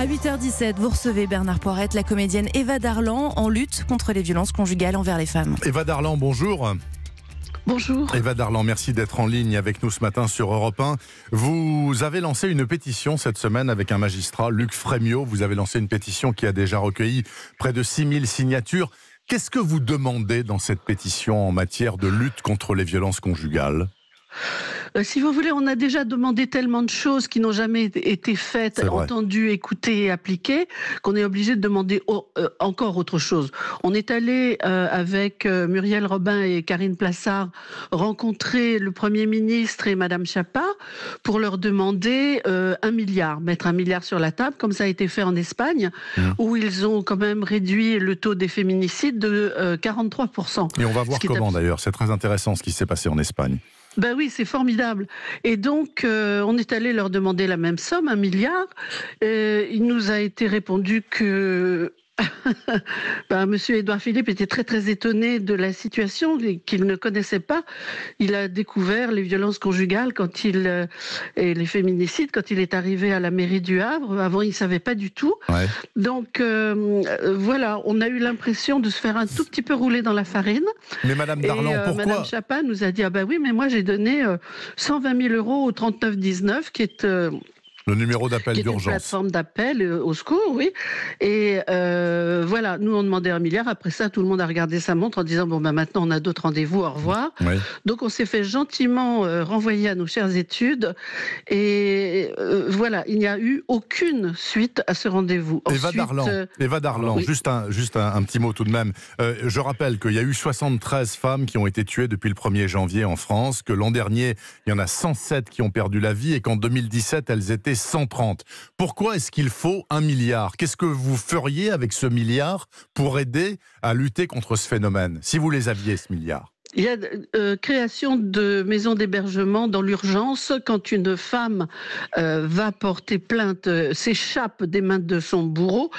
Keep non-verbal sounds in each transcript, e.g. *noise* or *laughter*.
À 8h17, vous recevez Bernard Poirette, la comédienne Eva Darlan, en lutte contre les violences conjugales envers les femmes. Eva Darlan, bonjour. Bonjour. Eva Darlan, merci d'être en ligne avec nous ce matin sur Europe 1. Vous avez lancé une pétition cette semaine avec un magistrat, Luc Frémiot. Vous avez lancé une pétition qui a déjà recueilli près de 6000 signatures. Qu'est-ce que vous demandez dans cette pétition en matière de lutte contre les violences conjugales euh, si vous voulez, on a déjà demandé tellement de choses qui n'ont jamais été faites, entendues, écoutées et appliquées, qu'on est obligé de demander euh, encore autre chose. On est allé euh, avec Muriel Robin et Karine Plassard rencontrer le Premier ministre et Madame Chapa pour leur demander un milliard, mettre un milliard sur la table, comme ça a été fait en Espagne, mmh. où ils ont quand même réduit le taux des féminicides de 43%. Et on va voir comment d'ailleurs, c'est très intéressant ce qui s'est passé en Espagne. Ben oui, c'est formidable. Et donc, euh, on est allé leur demander la même somme, un milliard. Euh, il nous a été répondu que *laughs* Ben, Monsieur Edouard Philippe était très très étonné de la situation qu'il ne connaissait pas. Il a découvert les violences conjugales quand il euh, et les féminicides quand il est arrivé à la mairie du Havre. Avant, il savait pas du tout. Donc euh, voilà, on a eu l'impression de se faire un tout petit peu rouler dans la farine. Mais Madame Darlan, euh, pourquoi Madame Chapin nous a dit ah ben oui, mais moi j'ai donné 120 000 euros au 39 19 qui est le numéro d'appel d'urgence. Une plateforme d'appel euh, au secours, oui. Et euh, nous on demandait un milliard. Après ça, tout le monde a regardé sa montre en disant bon bah maintenant on a d'autres rendez-vous, au revoir. Donc on s'est fait gentiment euh, renvoyer à nos chères études et euh, voilà, il n'y a eu aucune suite à ce rendez-vous. Eva Darlan, euh, Darlan, juste un juste un, un, petit mot tout de même. je rappelle qu'il y a eu 73 femmes qui ont été tuées depuis le 1er janvier en France, que l'an dernier il y en a 107 qui ont perdu la vie et qu'en 2017 elles étaient 130. Pourquoi est-ce qu'il faut un milliard Qu'est-ce que vous feriez avec ce milliard pour aider à lutter contre ce phénomène, si vous les aviez, ce milliard il y a euh, création de maisons d'hébergement dans l'urgence quand une femme euh, va porter plainte, euh, s'échappe des mains de son bourreau.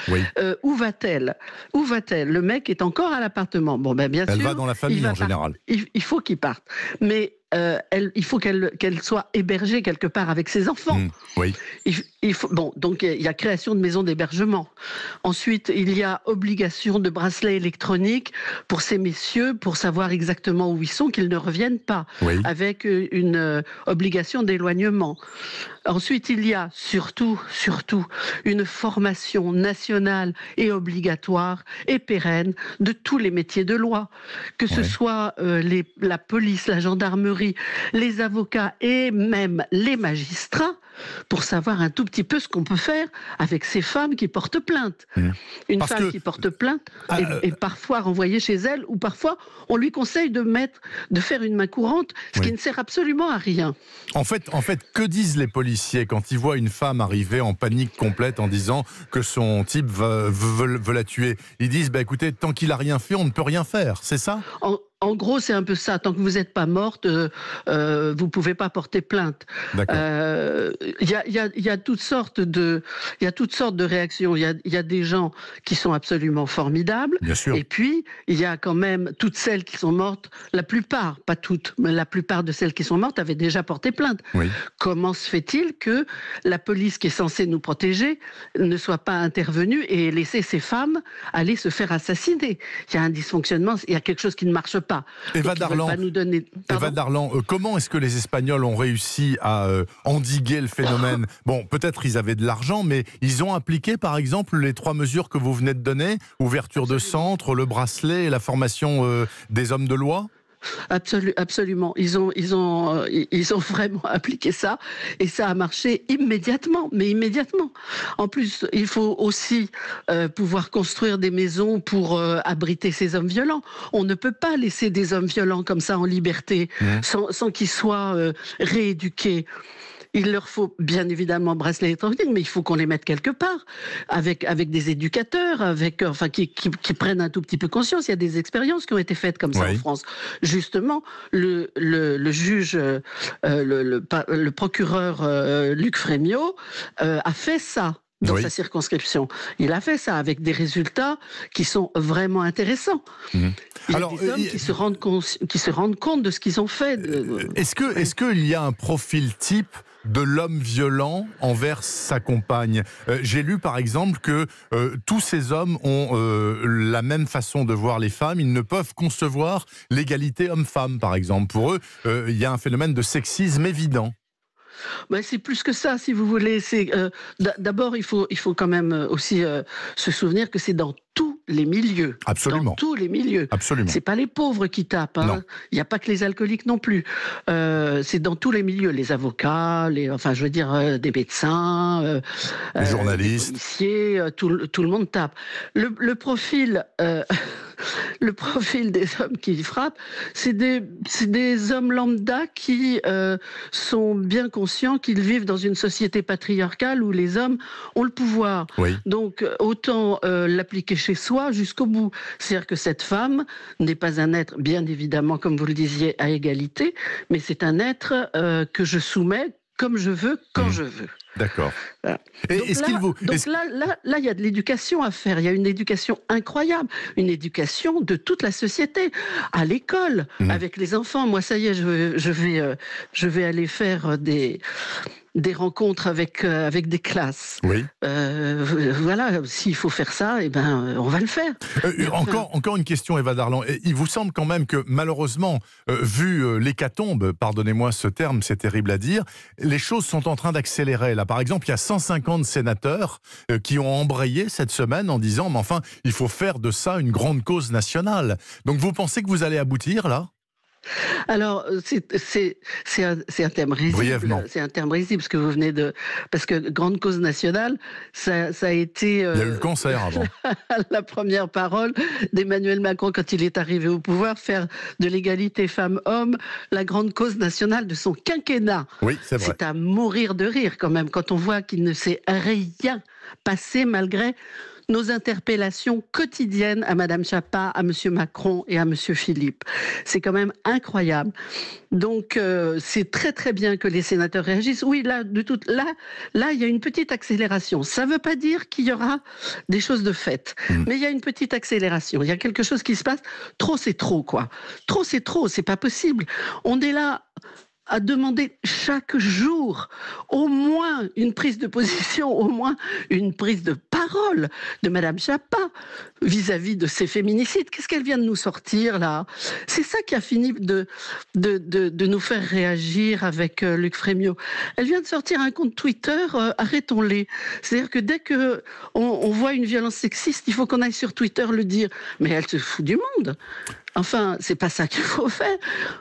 où va-t-elle Où va-t-elle Le mec est encore à l'appartement. Bon, ben bien Elle sûr. Elle va dans la famille en général. Il, il faut qu'il parte. Mais euh, il faut qu'elle soit hébergée quelque part avec ses enfants. Mmh, oui. Il, faut, bon, donc il y a création de maisons d'hébergement. Ensuite, il y a obligation de bracelet électronique pour ces messieurs pour savoir exactement où ils sont, qu'ils ne reviennent pas, avec euh, une euh, obligation d'éloignement. Ensuite, il y a surtout, surtout, une formation nationale et obligatoire et pérenne de tous les métiers de loi, que ce soit les, la police, la gendarmerie, les avocats et même les magistrats, pour savoir un tout petit peu ce qu'on peut faire avec ces femmes qui portent plainte. Mmh. Une femme qui porte plainte ah, euh, est, parfois renvoyée chez elle, ou parfois on lui conseille de mettre, de faire une main courante, ce qui ne sert absolument à rien. En fait, en fait, que disent les policiers quand ils voient une femme arriver en panique complète en disant que son type veut, la tuer Ils disent, bah écoutez, tant qu'il a rien fait, on ne peut rien faire. C'est ça en gros, c'est un peu ça. Tant que vous n'êtes pas morte, euh, euh, vous ne pouvez pas porter plainte. Il euh, y, a, toutes sortes de, il y a toutes sortes de réactions. Il y a, des gens qui sont absolument formidables. Et puis, il y a quand même toutes celles qui sont mortes. La plupart, pas toutes, mais la plupart de celles qui sont mortes avaient déjà porté plainte. Comment se fait-il que la police qui est censée nous protéger ne soit pas intervenue et laisser ces femmes aller se faire assassiner Il y a un dysfonctionnement. Il y a quelque chose qui ne marche pas Eva Darlan, euh, comment est-ce que les Espagnols ont réussi à euh, endiguer le phénomène *laughs* Bon, peut-être ils avaient de l'argent, mais ils ont appliqué par exemple les trois mesures que vous venez de donner, ouverture de centre, le bracelet et la formation euh, des hommes de loi absolument. Ils ont, ils, ont, euh, ils ont vraiment *laughs* appliqué ça et ça a marché immédiatement, mais immédiatement. En plus, il faut aussi euh, pouvoir construire des maisons pour euh, abriter ces hommes violents. On ne peut pas laisser des hommes violents comme ça en liberté mmh. sans, sans qu'ils soient rééduqués. Il leur faut bien évidemment bracelet électronique, mais il faut qu'on les mette quelque part, avec, avec des éducateurs, avec, enfin, qui, prennent un tout petit peu conscience. Il y a des expériences qui ont été faites comme ça en France. Justement, le, juge, euh, le, procureur euh, Luc Frémiaud, euh, a fait ça dans sa circonscription. Il a fait ça avec des résultats qui sont vraiment intéressants. Mhm. Alors, des hommes qui, se rendent qui se rendent compte de ce qu'ils ont fait. Est-ce que, est-ce qu'il y a un profil type de l'homme violent envers sa compagne. Euh, j'ai lu par exemple que euh, tous ces hommes ont euh, la même façon de voir les femmes. Ils ne peuvent concevoir l'égalité homme-femme par exemple. Pour eux, il y a un phénomène de sexisme évident. Ben, c'est plus que ça, si vous voulez. C'est d'abord il faut il faut quand même aussi se souvenir que c'est dans tout les milieux. Absolument. Dans tous les milieux. Absolument. C'est pas les pauvres qui tapent. Hein. Il n'y a pas que les alcooliques non plus. Euh, c'est dans tous les milieux. Les avocats, les, enfin, je veux dire, euh, des médecins, euh, journalistes, euh, les policiers, tout, le monde tape. Le, le profil. *laughs* le profil des hommes qui frappent, c'est des, hommes lambda qui euh, sont bien conscients qu'ils vivent dans une société patriarcale où les hommes ont le pouvoir. Donc autant euh, l'appliquer chez soi jusqu'au bout. C'est-à-dire que cette femme n'est pas un être, bien évidemment, comme vous le disiez, à égalité, mais c'est un être euh, que je soumets comme je veux, quand mmh. je veux. D'accord. Et vous... Donc là, là, il y a de l'éducation à faire. Il y a une éducation incroyable, une éducation de toute la société, à l'école, mmh. avec les enfants. Moi, ça y est, vais, euh, je vais aller faire euh, des des rencontres avec euh, avec des classes. Oui. Euh, voilà, s'il faut faire ça, eh ben on va le faire. Euh, encore encore une question, Eva Darlan. Il vous semble quand même que malheureusement, vu l'hécatombe, pardonnez-moi ce terme, c'est terrible à dire, les choses sont en train d'accélérer. Là, par exemple, il y a 150 sénateurs qui ont embrayé cette semaine en disant, mais enfin, il faut faire de ça une grande cause nationale. Donc vous pensez que vous allez aboutir là alors, euh, c'est un, un, terme risible. C'est un terme risible, parce que vous venez de. Parce que Grande Cause Nationale, ça, a été. Euh, il y a eu le cancer avant. *laughs* La, première parole d'Emmanuel Macron, quand il est arrivé au pouvoir, faire de l'égalité femmes-hommes la grande cause nationale de son quinquennat. Oui, c'est vrai. C'est à mourir de rire, quand même, quand on voit qu'il ne s'est rien passé malgré nos interpellations quotidiennes à Madame Chapa, à Monsieur Macron et à Monsieur Philippe. C'est quand même incroyable. Donc euh, c'est très très bien que les sénateurs réagissent. Oui, là de toute là là il y a une petite accélération. Ça ne veut pas dire qu'il y aura des choses de faites, mm. mais il y a une petite accélération. Il y a quelque chose qui se passe. Trop c'est trop quoi. Trop c'est trop, c'est pas possible. On est là a demander chaque jour au moins une prise de position, au moins une prise de parole de Madame Chapa vis-à-vis de ces féminicides. Qu'est-ce qu'elle vient de nous sortir là C'est ça qui a fini de, de, nous faire réagir avec euh, Luc Frémio. Elle vient de sortir un compte Twitter, euh, arrêtons-les. C'est-à-dire que dès que voit une violence sexiste, il faut qu'on aille sur Twitter le dire. Mais elle se fout du monde. Enfin, c'est pas ça qu'il faut faire.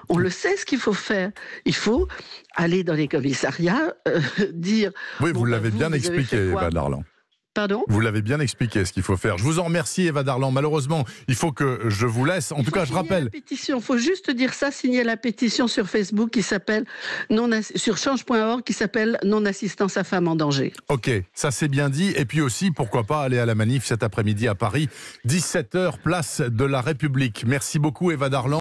On le sait ce qu'il faut faire. Il faut aller dans les commissariats, euh, *laughs* dire. Oui, vous l'avez ben, bien expliqué, vous l'avez bien expliqué ce qu'il faut faire. Je vous en remercie, Eva Darlan. Malheureusement, il faut que je vous laisse. En tout cas, je rappelle. Il pétition, faut juste dire ça. Signer la pétition sur Facebook qui s'appelle non sur change.org qui s'appelle non assistance à femmes en danger. Ok, ça c'est bien dit. Et puis aussi, pourquoi pas aller à la manif cet après-midi à Paris, 17 h place de la République. Merci beaucoup, Eva Darlan.